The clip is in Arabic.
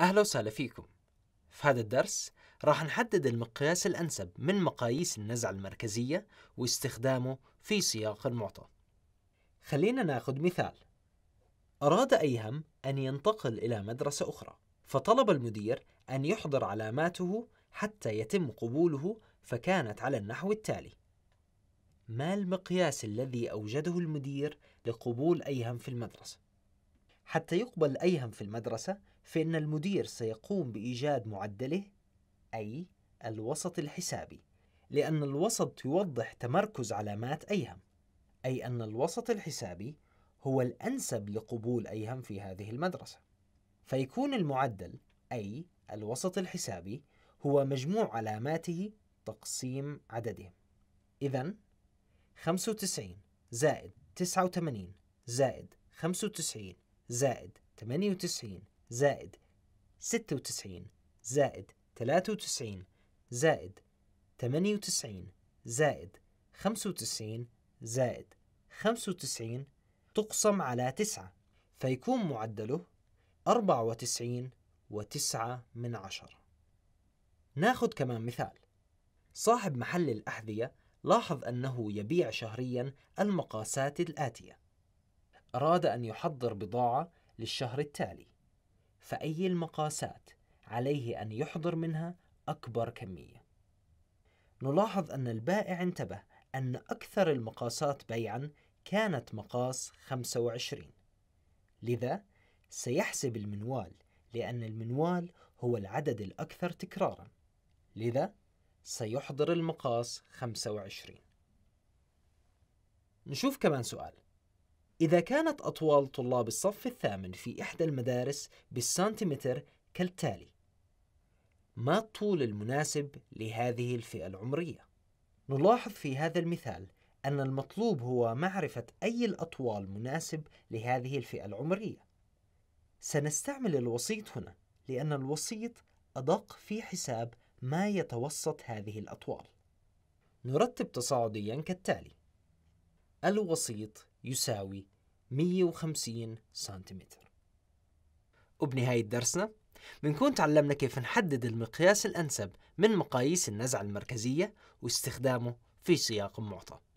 أهلا وسهلا فيكم في هذا الدرس راح نحدد المقياس الأنسب من مقاييس النزعة المركزية واستخدامه في سياق المعطى خلينا ناخذ مثال أراد أيهم أن ينتقل إلى مدرسة أخرى فطلب المدير أن يحضر علاماته حتى يتم قبوله فكانت على النحو التالي ما المقياس الذي أوجده المدير لقبول أيهم في المدرسة؟ حتى يقبل أيهم في المدرسة فإن المدير سيقوم بإيجاد معدله أي الوسط الحسابي لأن الوسط يوضح تمركز علامات أيهم أي أن الوسط الحسابي هو الأنسب لقبول أيهم في هذه المدرسة فيكون المعدل أي الوسط الحسابي هو مجموع علاماته تقسيم عددهم إذا 95 زائد 89 زائد 95 زائد 98 زائد 96 زائد 93 زائد 98 زائد 95 زائد 95 تقسم على 9 فيكون معدله 94 و9 من عشرة ناخد كمان مثال صاحب محل الأحذية لاحظ أنه يبيع شهريا المقاسات الآتية أراد أن يحضر بضاعة للشهر التالي فأي المقاسات عليه أن يحضر منها أكبر كمية نلاحظ أن البائع انتبه أن أكثر المقاسات بيعًا كانت مقاس 25 لذا سيحسب المنوال لأن المنوال هو العدد الأكثر تكرارًا لذا سيحضر المقاس 25 نشوف كمان سؤال إذا كانت أطوال طلاب الصف الثامن في إحدى المدارس بالسنتيمتر كالتالي ما الطول المناسب لهذه الفئة العمرية؟ نلاحظ في هذا المثال أن المطلوب هو معرفة أي الأطوال مناسب لهذه الفئة العمرية سنستعمل الوسيط هنا لأن الوسيط أدق في حساب ما يتوسط هذه الأطوال نرتب تصاعديا كالتالي الوسيط يساوي 150 سنتيمتر وبنهاية درسنا بنكون تعلمنا كيف نحدد المقياس الأنسب من مقاييس النزعة المركزية واستخدامه في سياق معطى